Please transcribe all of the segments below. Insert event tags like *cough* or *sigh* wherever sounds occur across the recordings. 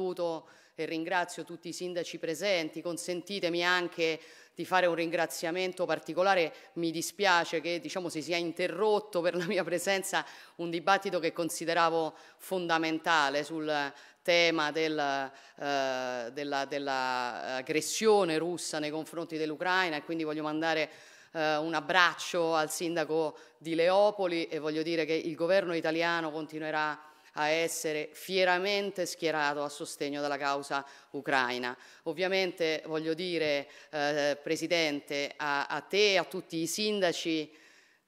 saluto e ringrazio tutti i sindaci presenti, consentitemi anche di fare un ringraziamento particolare, mi dispiace che diciamo, si sia interrotto per la mia presenza un dibattito che consideravo fondamentale sul tema del, eh, dell'aggressione della russa nei confronti dell'Ucraina e quindi voglio mandare eh, un abbraccio al sindaco di Leopoli e voglio dire che il governo italiano continuerà a a essere fieramente schierato a sostegno della causa ucraina. Ovviamente voglio dire, eh, Presidente, a, a, te e a tutti i sindaci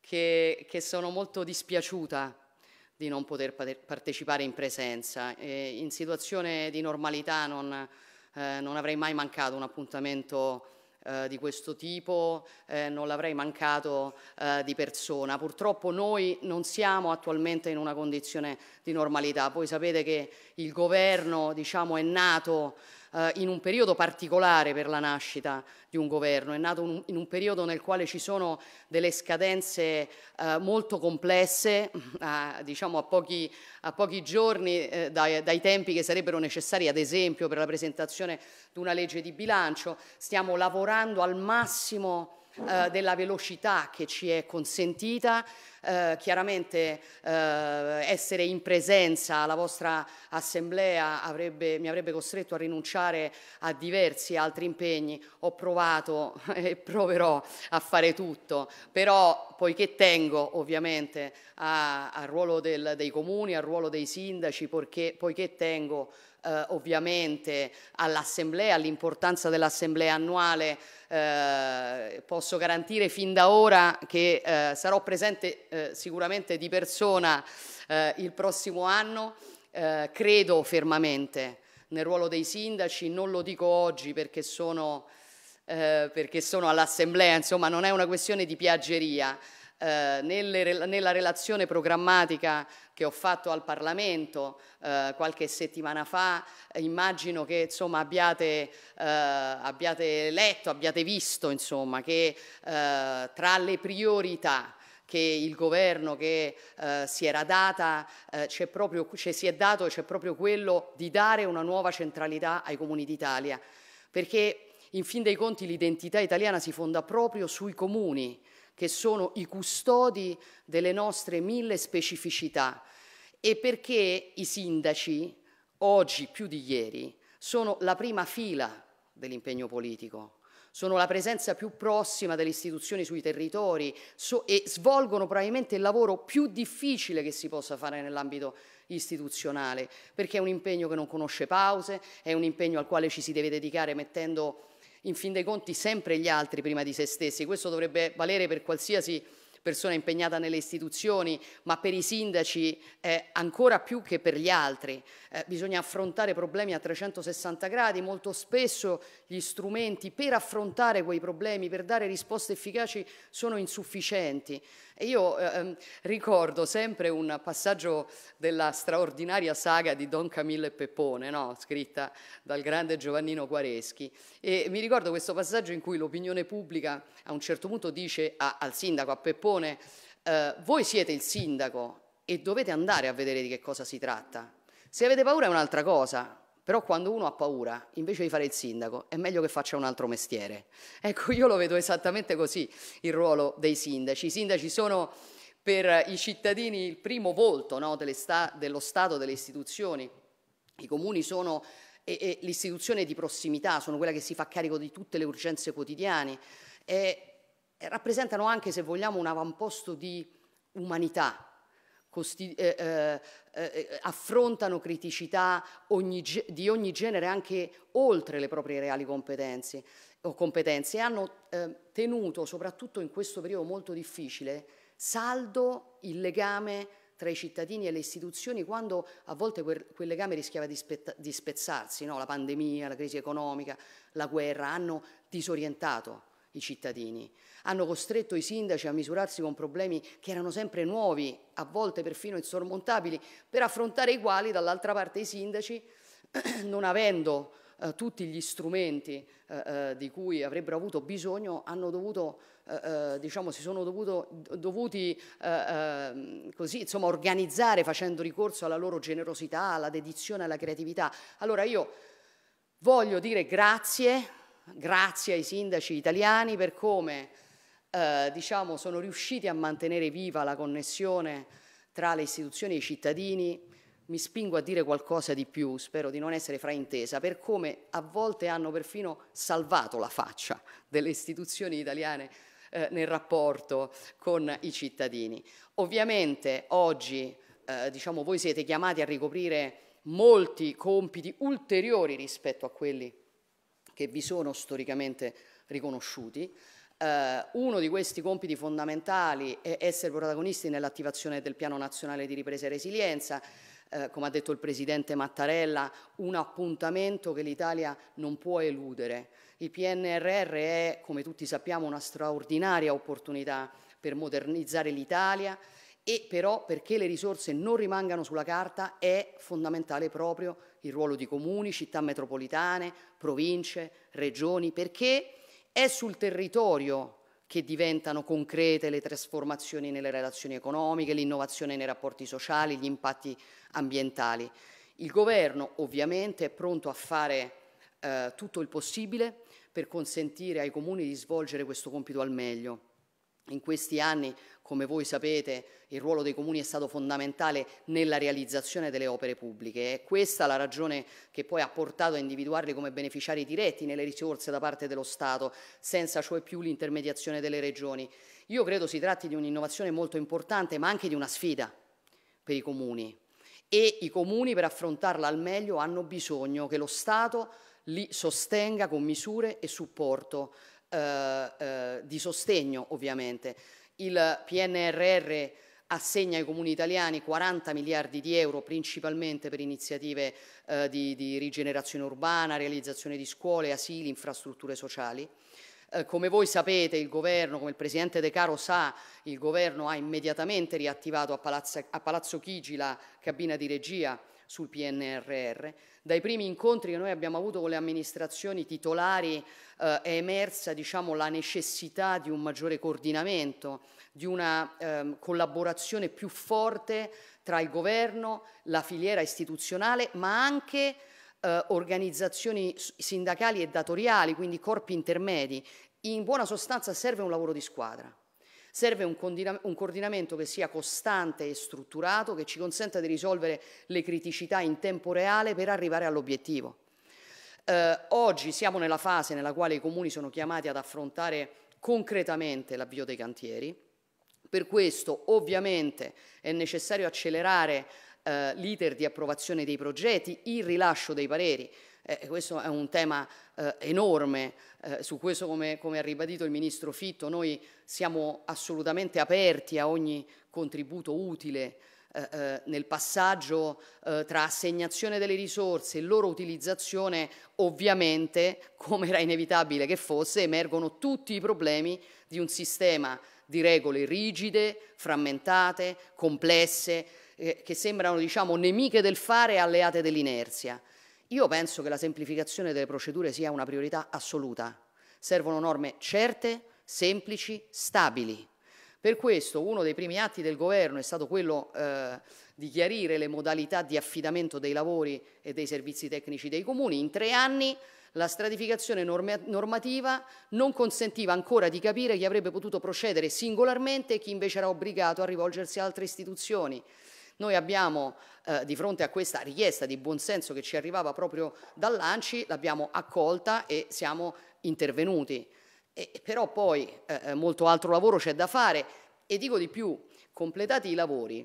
che, che sono molto dispiaciuta di non poter partecipare in presenza. E in situazione di normalità non, eh, non avrei mai mancato un appuntamento eh, di questo tipo eh, non l'avrei mancato eh, di persona. Purtroppo noi non siamo attualmente in una condizione di normalità, voi sapete che il governo diciamo, è nato eh, in un periodo particolare per la nascita di un governo, è nato un, in un periodo nel quale ci sono delle scadenze eh, molto complesse, *laughs* a, diciamo a pochi, a pochi giorni eh, dai, dai tempi che sarebbero necessari ad esempio per la presentazione di una legge di bilancio, stiamo lavorando al massimo eh, della velocità che ci è consentita, eh, chiaramente eh, essere in presenza alla vostra assemblea avrebbe, mi avrebbe costretto a rinunciare a diversi altri impegni, ho provato *laughs* e proverò a fare tutto, però poiché tengo ovviamente al ruolo del, dei comuni, al ruolo dei sindaci, perché, poiché tengo eh, ovviamente all'assemblea, all'importanza dell'assemblea annuale, eh, posso garantire fin da ora che eh, sarò presente eh, sicuramente di persona eh, il prossimo anno, eh, credo fermamente nel ruolo dei sindaci, non lo dico oggi perché sono, eh, perché sono all'assemblea, insomma non è una questione di piaggeria, eh, nelle, nella relazione programmatica che ho fatto al Parlamento eh, qualche settimana fa, eh, immagino che insomma, abbiate, eh, abbiate, letto, abbiate visto insomma, che eh, tra le priorità che il governo che eh, si era data eh, c'è proprio, si è dato c'è proprio quello di dare una nuova centralità ai comuni d'Italia perché in fin dei conti l'identità italiana si fonda proprio sui comuni che sono i custodi delle nostre mille specificità e perché i sindaci, oggi più di ieri, sono la prima fila dell'impegno politico, sono la presenza più prossima delle istituzioni sui territori so, e svolgono probabilmente il lavoro più difficile che si possa fare nell'ambito istituzionale, perché è un impegno che non conosce pause, è un impegno al quale ci si deve dedicare mettendo in fin dei conti sempre gli altri prima di se stessi. Questo dovrebbe valere per qualsiasi persona impegnata nelle istituzioni, ma per i sindaci eh, ancora più che per gli altri. Eh, bisogna affrontare problemi a 360 gradi, molto spesso gli strumenti per affrontare quei problemi, per dare risposte efficaci sono insufficienti. E io eh, ehm, ricordo sempre un passaggio della straordinaria saga di Don Camillo e Peppone, no? scritta dal grande Giovannino Quareschi. E mi ricordo questo passaggio in cui l'opinione pubblica a un certo punto dice a, al sindaco, a Peppone, Giappone, eh, voi siete il sindaco e dovete andare a vedere di che cosa si tratta. Se avete paura è un'altra cosa, però quando uno ha paura, invece di fare il sindaco, è meglio che faccia un altro mestiere. *laughs* Ecco, io lo vedo esattamente così il ruolo dei sindaci. I sindaci sono per i cittadini il primo volto no, sta dello Stato, delle istituzioni. I comuni sono l'istituzione di prossimità, sono quella che si fa carico di tutte le urgenze quotidiane. E eh, rappresentano anche, se vogliamo, un avamposto di umanità, Costi- eh, eh, eh, affrontano criticità ogni ge- di ogni genere anche oltre le proprie reali competenze o competenze e hanno eh, tenuto soprattutto in questo periodo molto difficile saldo il legame tra i cittadini e le istituzioni quando a volte quel, quel legame rischiava di, spetta- di spezzarsi, no? la pandemia, la crisi economica, la guerra hanno disorientato i cittadini, hanno costretto i sindaci a misurarsi con problemi che erano sempre nuovi, a volte perfino insormontabili, per affrontare i quali dall'altra parte i sindaci, *clears throat* non avendo eh, tutti gli strumenti eh, eh, di cui avrebbero avuto bisogno, hanno dovuto, eh, eh diciamo, si sono dovuto, dovuti eh, ehm, così, insomma, organizzare facendo ricorso alla loro generosità, alla dedizione, alla creatività. Allora io voglio dire grazie grazie ai sindaci italiani per come eh, diciamo, sono riusciti a mantenere viva la connessione tra le istituzioni e i cittadini. Mi spingo a dire qualcosa di più, spero di non essere fraintesa, per come a volte hanno perfino salvato la faccia delle istituzioni italiane eh, nel rapporto con i cittadini. Ovviamente oggi eh, diciamo, voi siete chiamati a ricoprire molti compiti ulteriori rispetto a quelli che vi sono storicamente riconosciuti. Eh, uno di questi compiti fondamentali è essere protagonisti nell'attivazione del Piano Nazionale di Ripresa e Resilienza, eh, come ha detto il Presidente Mattarella, un appuntamento che l'Italia non può eludere. Il PNRR è, come tutti sappiamo, una straordinaria opportunità per modernizzare l'Italia, e però perché le risorse non rimangano sulla carta è fondamentale proprio il ruolo di comuni, città metropolitane, province, regioni, perché è sul territorio che diventano concrete le trasformazioni nelle relazioni economiche, l'innovazione nei rapporti sociali, gli impatti ambientali. Il governo ovviamente è pronto a fare eh, tutto il possibile per consentire ai comuni di svolgere questo compito al meglio. In questi anni, come voi sapete, il ruolo dei comuni è stato fondamentale nella realizzazione delle opere pubbliche. È questa la ragione che poi ha portato a individuarli come beneficiari diretti nelle risorse da parte dello Stato, senza cioè più l'intermediazione delle regioni. Io credo si tratti di un'innovazione molto importante, ma anche di una sfida per i comuni. E i comuni, per affrontarla al meglio, hanno bisogno che lo Stato li sostenga con misure e supporto eh, eh, di sostegno ovviamente. Il PNRR assegna ai comuni italiani 40 miliardi di euro principalmente per iniziative eh, di, di, rigenerazione urbana, realizzazione di scuole, asili, infrastrutture sociali. Eh, come voi sapete il governo, come il Presidente De Caro sa, il governo ha immediatamente riattivato a, Palazza, a Palazzo Chigi la cabina di regia sul PNRR. Dai primi incontri che noi abbiamo avuto con le amministrazioni titolari eh, è emersa diciamo, la necessità di un maggiore coordinamento, di una eh, collaborazione più forte tra il governo, la filiera istituzionale, ma anche eh, organizzazioni sindacali e datoriali, quindi corpi intermedi. In buona sostanza serve un lavoro di squadra. Serve un, un coordinamento che sia costante e strutturato, che ci consenta di risolvere le criticità in tempo reale per arrivare all'obiettivo. Eh, oggi siamo nella fase nella quale i comuni sono chiamati ad affrontare concretamente l'avvio dei cantieri, per questo ovviamente è necessario accelerare eh, l'iter di approvazione dei progetti, il rilascio dei pareri, eh, questo è un tema eh, enorme, eh, su questo come, come, ha ribadito il ministro Fitto noi siamo assolutamente aperti a ogni contributo utile eh, eh, nel passaggio eh, tra assegnazione delle risorse e loro utilizzazione, ovviamente, come era inevitabile che fosse, emergono tutti i problemi di un sistema di regole rigide, frammentate, complesse, che sembrano diciamo, nemiche del fare e alleate dell'inerzia. Io penso che la semplificazione delle procedure sia una priorità assoluta. Servono norme certe, semplici, stabili. Per questo uno dei primi atti del governo è stato quello eh, di chiarire le modalità di affidamento dei lavori e dei servizi tecnici dei comuni. In tre anni la stratificazione normativa non consentiva ancora di capire chi avrebbe potuto procedere singolarmente e chi invece era obbligato a rivolgersi a altre istituzioni. Noi abbiamo eh, di fronte a questa richiesta di buonsenso che ci arrivava proprio dall'ANCI, l'abbiamo accolta e siamo intervenuti. E, però poi eh, eh, molto altro lavoro c'è da fare e dico di più, completati i lavori,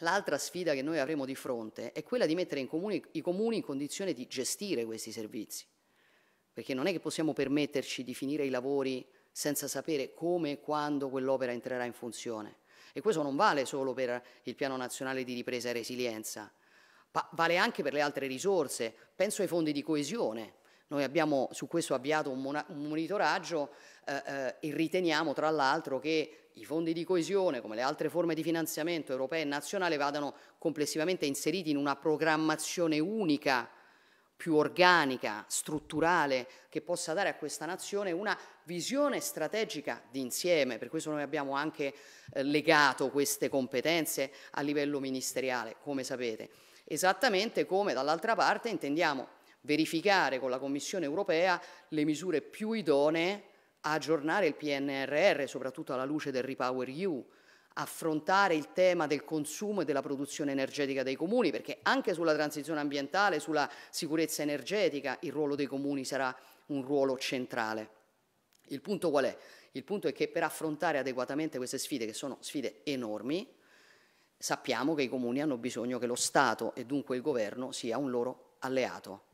l'altra sfida che noi avremo di fronte è quella di mettere comune, i comuni in condizione di gestire questi servizi, perché non è che possiamo permetterci di finire i lavori senza sapere come e quando quell'opera entrerà in funzione. E questo non vale solo per il Piano Nazionale di Ripresa e Resilienza, ma vale anche per le altre risorse. Penso ai fondi di coesione. Noi abbiamo su questo avviato un, monitoraggio eh, eh, e riteniamo tra l'altro che i fondi di coesione, come le altre forme di finanziamento europee e nazionale, vadano complessivamente inseriti in una programmazione unica più organica, strutturale, che possa dare a questa nazione una visione strategica d'insieme, per questo noi abbiamo anche eh, legato queste competenze a livello ministeriale, come sapete, esattamente come dall'altra parte intendiamo verificare con la Commissione europea le misure più idonee a aggiornare il PNRR, soprattutto alla luce del Repower EU, affrontare il tema del consumo e della produzione energetica dei comuni, perché anche sulla transizione ambientale, sulla sicurezza energetica, il ruolo dei comuni sarà un ruolo centrale. Il punto qual è? Il punto è che per affrontare adeguatamente queste sfide, che sono sfide enormi, sappiamo che i comuni hanno bisogno che lo Stato e dunque il governo sia un loro alleato.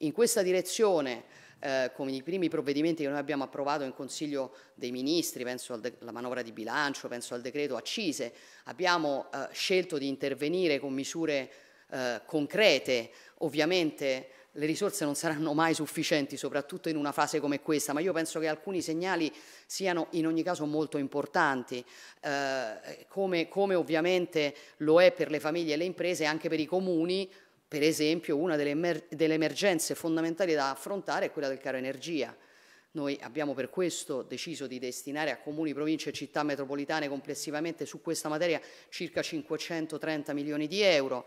In questa direzione, eh, con i primi provvedimenti che noi abbiamo approvato in Consiglio dei Ministri, penso alla manovra di bilancio, penso al decreto accise, abbiamo eh, scelto di intervenire con misure eh, concrete, ovviamente le risorse non saranno mai sufficienti, soprattutto in una fase come questa, ma io penso che alcuni segnali siano in ogni caso molto importanti, eh, come, come ovviamente lo è per le famiglie e le imprese e anche per i comuni. Per esempio, una delle, emer delle emergenze fondamentali da affrontare è quella del caro energia. Noi abbiamo per questo deciso di destinare a comuni, province e città metropolitane complessivamente su questa materia circa 530 milioni di euro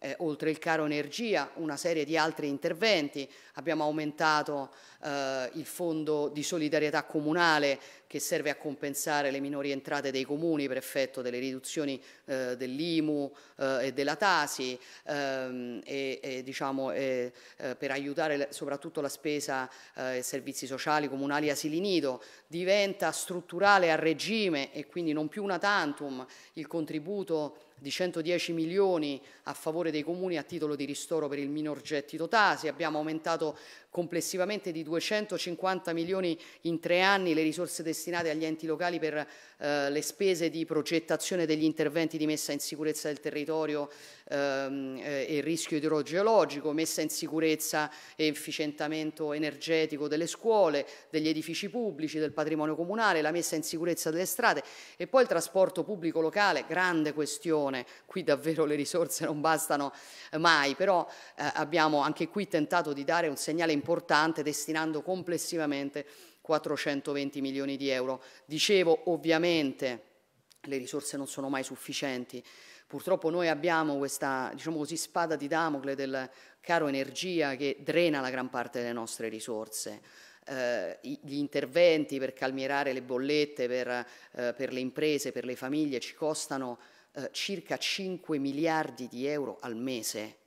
eh, oltre il caro energia, una serie di altri interventi. Abbiamo aumentato eh, il fondo di solidarietà comunale che serve a compensare le minori entrate dei comuni per effetto delle riduzioni eh, dell'IMU eh, e della Tasi ehm, e, e, diciamo, eh, per aiutare soprattutto la spesa eh, e servizi sociali comunali e asili nido diventa strutturale a regime e quindi non più una tantum il contributo di 110 milioni a favore dei comuni a titolo di ristoro per il minor gettito Tasi, abbiamo aumentato complessivamente di 250 milioni in tre anni le risorse destinate agli enti locali per eh, le spese di progettazione degli interventi di messa in sicurezza del territorio ehm, eh, e rischio idrogeologico, messa in sicurezza e efficientamento energetico delle scuole, degli edifici pubblici, del patrimonio comunale, la messa in sicurezza delle strade e poi il trasporto pubblico locale, grande questione, qui davvero le risorse non bastano eh, mai, però eh, abbiamo anche qui tentato di dare un segnale importante importante destinando complessivamente 420 milioni di euro. Dicevo ovviamente le risorse non sono mai sufficienti. Purtroppo noi abbiamo questa diciamo così, spada di Damocle del caro energia che drena la gran parte delle nostre risorse. Eh, gli interventi per calmierare le bollette per, eh, per le imprese, per le famiglie ci costano eh, circa 5 miliardi di euro al mese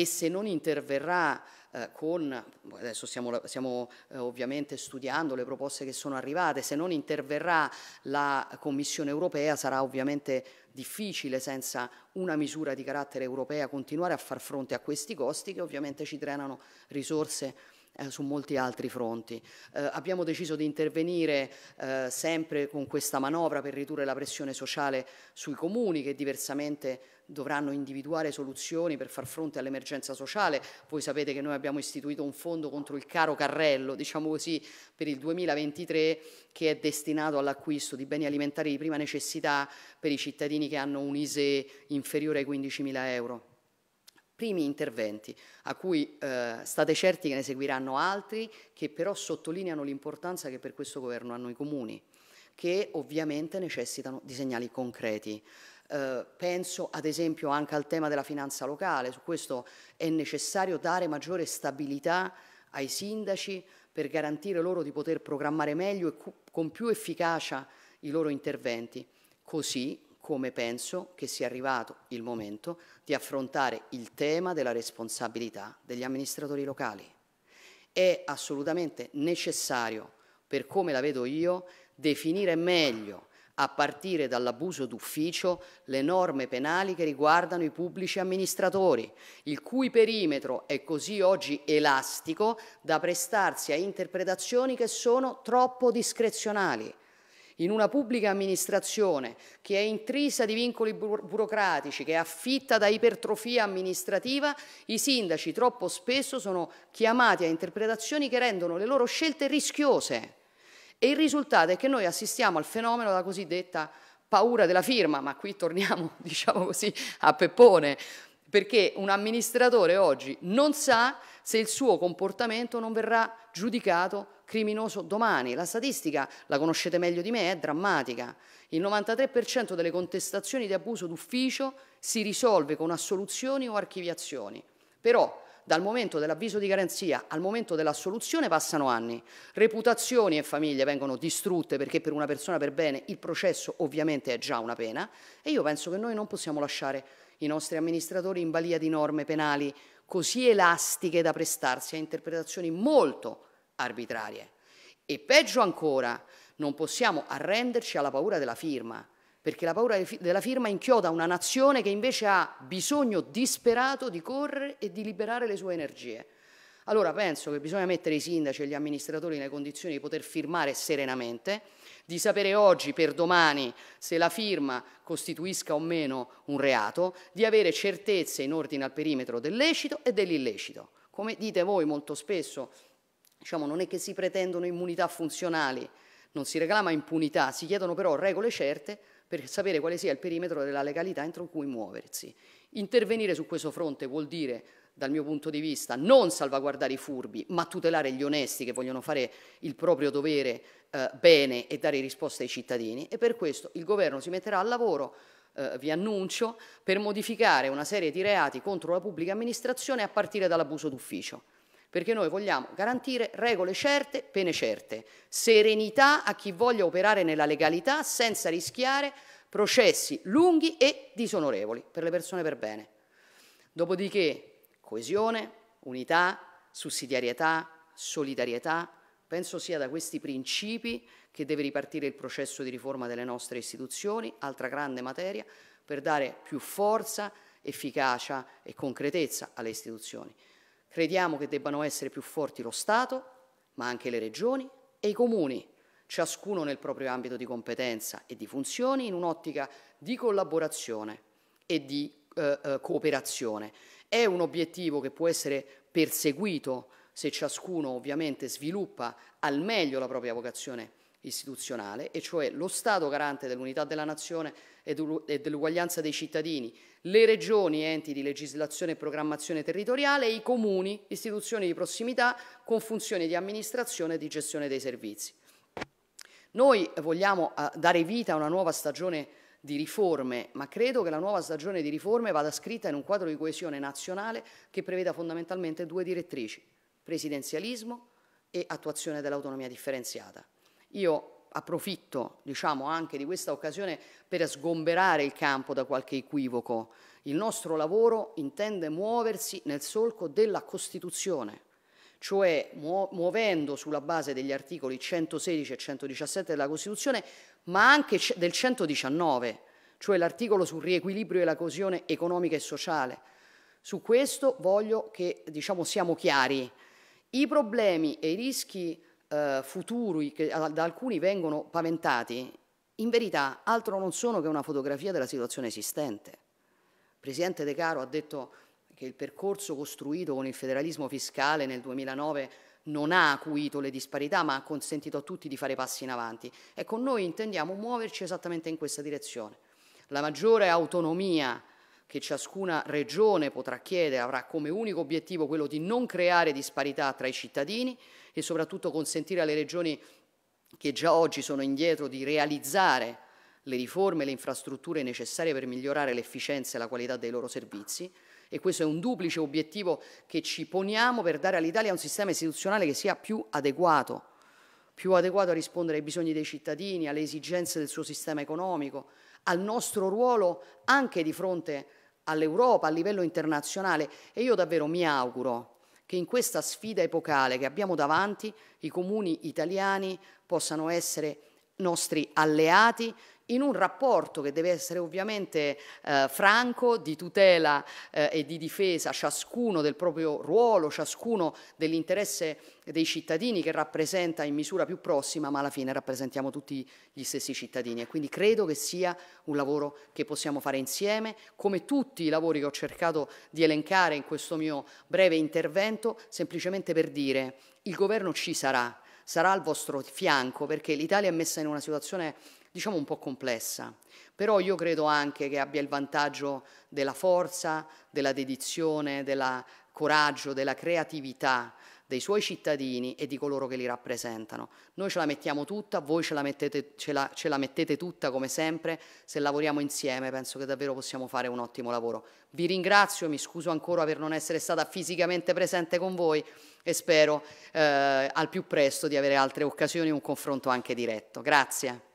e se non interverrà eh, con, adesso stiamo, stiamo eh, ovviamente studiando le proposte che sono arrivate, se non interverrà la Commissione europea sarà ovviamente difficile senza una misura di carattere europea continuare a far fronte a questi costi che ovviamente ci drenano risorse eh, su molti altri fronti. Eh, abbiamo deciso di intervenire eh, sempre con questa manovra per ridurre la pressione sociale sui comuni che diversamente dovranno individuare soluzioni per far fronte all'emergenza sociale. Voi sapete che noi abbiamo istituito un fondo contro il caro carrello, diciamo così, per il 2023 che è destinato all'acquisto di beni alimentari di prima necessità per i cittadini che hanno un ISE inferiore ai 15.000 euro primi interventi, a cui eh, state certi che ne seguiranno altri, che però sottolineano l'importanza che per questo governo hanno i comuni, che ovviamente necessitano di segnali concreti. Eh, penso ad esempio anche al tema della finanza locale, su questo è necessario dare maggiore stabilità ai sindaci per garantire loro di poter programmare meglio e con più efficacia i loro interventi, così come penso che sia arrivato il momento di affrontare il tema della responsabilità degli amministratori locali. È assolutamente necessario, per come la vedo io, definire meglio a partire dall'abuso d'ufficio, le norme penali che riguardano i pubblici amministratori, il cui perimetro è così oggi elastico da prestarsi a interpretazioni che sono troppo discrezionali. In una pubblica amministrazione che è intrisa di vincoli burocratici, che è affitta da ipertrofia amministrativa, i sindaci troppo spesso sono chiamati a interpretazioni che rendono le loro scelte rischiose e il risultato è che noi assistiamo al fenomeno della cosiddetta paura della firma, ma qui torniamo, *laughs* diciamo così, a Peppone, perché un amministratore oggi non sa se il suo comportamento non verrà giudicato criminoso domani. La statistica, la conoscete meglio di me, è drammatica. Il 93% delle contestazioni di abuso d'ufficio si risolve con assoluzioni o archiviazioni. Però dal momento dell'avviso di garanzia al momento dell'assoluzione passano anni. Reputazioni e famiglie vengono distrutte perché per una persona per bene il processo ovviamente è già una pena e io penso che noi non possiamo lasciare i nostri amministratori in balia di norme penali così elastiche da prestarsi a interpretazioni molto arbitrarie. E peggio ancora, non possiamo arrenderci alla paura della firma perché la paura della firma inchioda una nazione che invece ha bisogno disperato di correre e di liberare le sue energie. Allora penso che bisogna mettere i sindaci e gli amministratori nelle condizioni di poter firmare serenamente, di sapere oggi per domani se la firma costituisca o meno un reato, di avere certezze in ordine al perimetro del lecito e dell'illecito. Come dite voi molto spesso, diciamo, non è che si pretendono immunità funzionali, non si reclama impunità, si chiedono però regole certe per sapere quale sia il perimetro della legalità entro cui muoversi. Intervenire su questo fronte vuol dire dal mio punto di vista, non salvaguardare i furbi, ma tutelare gli onesti che vogliono fare il proprio dovere eh, bene e dare risposte ai cittadini. E per questo il governo si metterà al lavoro, eh, vi annuncio, per modificare una serie di reati contro la pubblica amministrazione a partire dall'abuso d'ufficio perché noi vogliamo garantire regole certe, pene certe, serenità a chi voglia operare nella legalità senza rischiare processi lunghi e disonorevoli per le persone per bene. Dopodiché coesione, unità, sussidiarietà, solidarietà, penso sia da questi principi che deve ripartire il processo di riforma delle nostre istituzioni, altra grande materia, per dare più forza, efficacia e concretezza alle istituzioni. Crediamo che debbano essere più forti lo Stato, ma anche le regioni e i comuni, ciascuno nel proprio ambito di competenza e di funzioni, in un'ottica di collaborazione e di eh, eh cooperazione. È un obiettivo che può essere perseguito se ciascuno ovviamente sviluppa al meglio la propria vocazione istituzionale, e cioè lo Stato garante dell'unità della nazione e dell'uguaglianza dei cittadini, le regioni enti di legislazione e programmazione territoriale e i comuni istituzioni di prossimità con funzioni di amministrazione e di gestione dei servizi. Noi vogliamo eh, dare vita a una nuova stagione di riforme, ma credo che la nuova stagione di riforme vada scritta in un quadro di coesione nazionale che preveda fondamentalmente due direttrici, presidenzialismo e attuazione dell'autonomia differenziata. Io approfitto diciamo, anche di questa occasione per sgomberare il campo da qualche equivoco. Il nostro lavoro intende muoversi nel solco della Costituzione, cioè muovendo sulla base degli articoli 116 e 117 della Costituzione, ma anche del 119, cioè l'articolo sul riequilibrio e la coesione economica e sociale. Su questo voglio che diciamo, siamo chiari. I problemi e i rischi eh, futuri che da alcuni vengono paventati, in verità altro non sono che una fotografia della situazione esistente. Il Presidente De Caro ha detto che il percorso costruito con il federalismo fiscale nel 2009 non ha acuito le disparità ma ha consentito a tutti di fare passi in avanti. Ecco, noi intendiamo muoverci esattamente in questa direzione. La maggiore autonomia che ciascuna regione potrà chiedere avrà come unico obiettivo quello di non creare disparità tra i cittadini e soprattutto consentire alle regioni che già oggi sono indietro di realizzare le riforme e le infrastrutture necessarie per migliorare l'efficienza e la qualità dei loro servizi e questo è un duplice obiettivo che ci poniamo per dare all'Italia un sistema istituzionale che sia più adeguato, più adeguato a rispondere ai bisogni dei cittadini, alle esigenze del suo sistema economico, al nostro ruolo anche di fronte a all'Europa a livello internazionale e io davvero mi auguro che in questa sfida epocale che abbiamo davanti i comuni italiani possano essere nostri alleati, in un rapporto che deve essere ovviamente eh, franco di tutela eh, e di difesa ciascuno del proprio ruolo, ciascuno dell'interesse dei cittadini che rappresenta in misura più prossima, ma alla fine rappresentiamo tutti gli stessi cittadini e quindi credo che sia un lavoro che possiamo fare insieme, come tutti i lavori che ho cercato di elencare in questo mio breve intervento, semplicemente per dire il governo ci sarà, sarà al vostro fianco perché l'Italia è messa in una situazione diciamo un po' complessa, però io credo anche che abbia il vantaggio della forza, della dedizione, del coraggio, della creatività dei suoi cittadini e di coloro che li rappresentano. Noi ce la mettiamo tutta, voi ce la mettete, ce la, ce la mettete tutta come sempre, se lavoriamo insieme penso che davvero possiamo fare un ottimo lavoro. Vi ringrazio, mi scuso ancora per non essere stata fisicamente presente con voi e spero eh, al più presto di avere altre occasioni e un confronto anche diretto. Grazie.